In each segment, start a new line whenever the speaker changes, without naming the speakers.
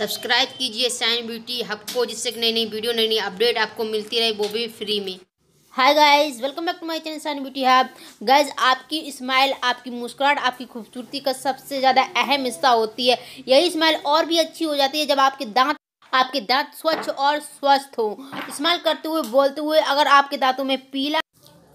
subscribe कीजिए sign beauty hub को जिससे कि नई नई वीडियो नई नई अपडेट आपको मिलती रहे वो भी फ्री में hi guys welcome back to my channel sign beauty hub guys आपकी स्माइल आपकी मुस्कुराहट आपकी खूबसूरती का सबसे ज़्यादा अहम हिस्सा होती है यही स्माइल और भी अच्छी हो जाती है जब आपके दांत आपके दांत स्वच्छ और स्वस्थ हों स्माइल करते हुए बोलते हुए अगर आपके दांतों में पीला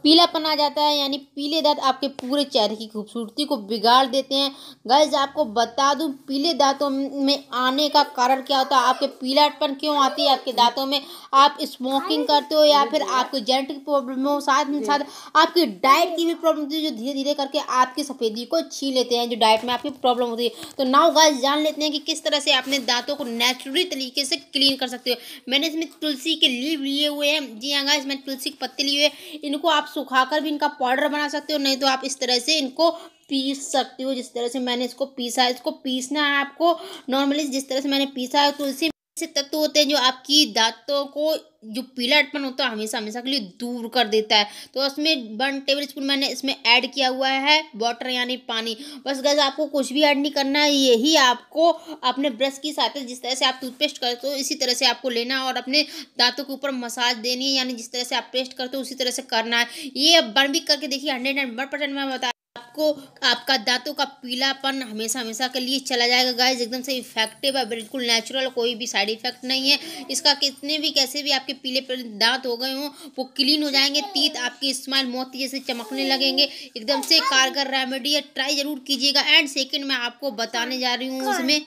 पीलापन आ जाता है यानी पीले दांत आपके पूरे चेहरे की खूबसूरती को बिगाड़ देते हैं गैज आपको बता दूं पीले दांतों में आने का कारण क्या होता है आपके पीलापन क्यों आती है आपके दांतों में आप स्मोकिंग करते हो या फिर आपको जेनेटिक प्रॉब्लम हो साथ में साथ आपकी डाइट की भी प्रॉब्लम होती है जो धीरे धीरे करके आपकी सफ़ेदी को छीन लेते हैं जो डाइट में आपकी प्रॉब्लम होती है तो नाव गाइस जान लेते हैं कि किस तरह से अपने दांतों को नेचुरली तरीके से क्लीन कर सकते हो मैंने इसमें तुलसी के लीव लिए हुए हैं जी हाँ गाइस मैंने तुलसी के पत्ते लिए हुए इनको आप सुखाकर भी इनका पाउडर बना सकते हो नहीं तो आप इस तरह से इनको पीस सकते हो जिस तरह से मैंने इसको पीसा है इसको पीसना है आपको नॉर्मली जिस तरह से मैंने पीसा है तो इसी ऐसे तत्व होते हैं जो आपकी दांतों को जो अटपन होता है हमेशा हमेशा के लिए दूर कर देता है तो उसमें वन टेबल स्पून मैंने इसमें ऐड किया हुआ है वाटर यानी पानी बस गज आपको कुछ भी ऐड नहीं करना है यही आपको अपने ब्रश की साथ जिस तरह से आप टूथपेस्ट करते हो इसी तरह से आपको लेना और अपने दांतों के ऊपर मसाज देनी है यानी जिस तरह से आप पेस्ट करते हो उसी तरह से करना है ये बन भी करके देखिए हंड्रेड एंड वन परसेंट मैं बता आपको आपका दांतों का पीलापन हमेशा हमेशा के लिए चला जाएगा गाइज एकदम से इफेक्टिव है बिल्कुल नेचुरल कोई भी साइड इफेक्ट नहीं है इसका कितने भी कैसे भी आपके पीले दांत हो गए हों वो क्लीन हो जाएंगे तीत आपकी स्माइल मोती जैसे चमकने लगेंगे एकदम से कारगर रेमेडी है ट्राई ज़रूर कीजिएगा एंड सेकेंड मैं आपको बताने जा रही हूँ उसमें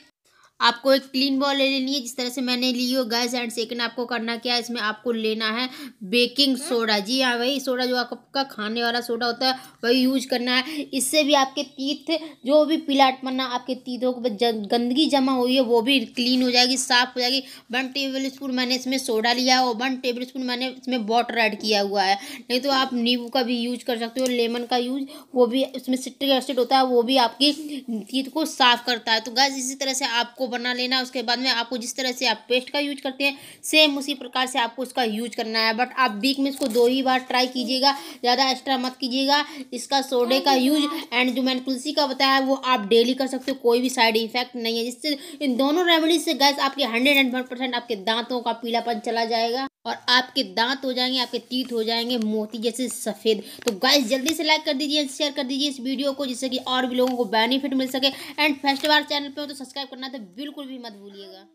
आपको एक क्लीन बॉल ले लेनी है जिस तरह से मैंने ली हो गैस एंड सेकंड आपको करना क्या है इसमें आपको लेना है बेकिंग सोडा जी हाँ वही सोडा जो आपका खाने वाला सोडा होता है वही यूज करना है इससे भी आपके तीथ जो भी पिलाट मरना आपके तीतों के गंदगी जमा हुई है वो भी क्लीन हो जाएगी साफ हो जाएगी वन टेबल स्पून मैंने इसमें सोडा लिया और वन टेबल स्पून मैंने इसमें वाटर ऐड किया हुआ है नहीं तो आप नींबू का भी यूज कर सकते हो लेमन का यूज वो भी उसमें सिट्रिक एसिड होता है वो भी आपकी तीत को साफ करता है तो गैस इसी तरह से आपको बना लेना उसके बाद में आपको जिस तरह से आप पेस्ट का यूज करते हैं सेम उसी प्रकार से आपको उसका यूज करना है बट आप वीक में इसको दो ही बार ट्राई कीजिएगा ज़्यादा एक्स्ट्रा मत कीजिएगा इसका सोडे का यूज एंड जो मैंने तुलसी का बताया है वो आप डेली कर सकते हो कोई भी साइड इफेक्ट नहीं है जिससे इन दोनों रेमेडीज से गैस आपके हंड्रेड एंड वन परसेंट आपके दांतों का पीलापन चला जाएगा और आपके दांत हो जाएंगे आपके तीत हो जाएंगे मोती जैसे सफ़ेद तो गाइस जल्दी से लाइक कर दीजिए शेयर कर दीजिए इस वीडियो को जिससे कि और भी लोगों को बेनिफिट मिल सके एंड फर्स्ट बार चैनल पर तो सब्सक्राइब करना तो बिल्कुल भी मत भूलिएगा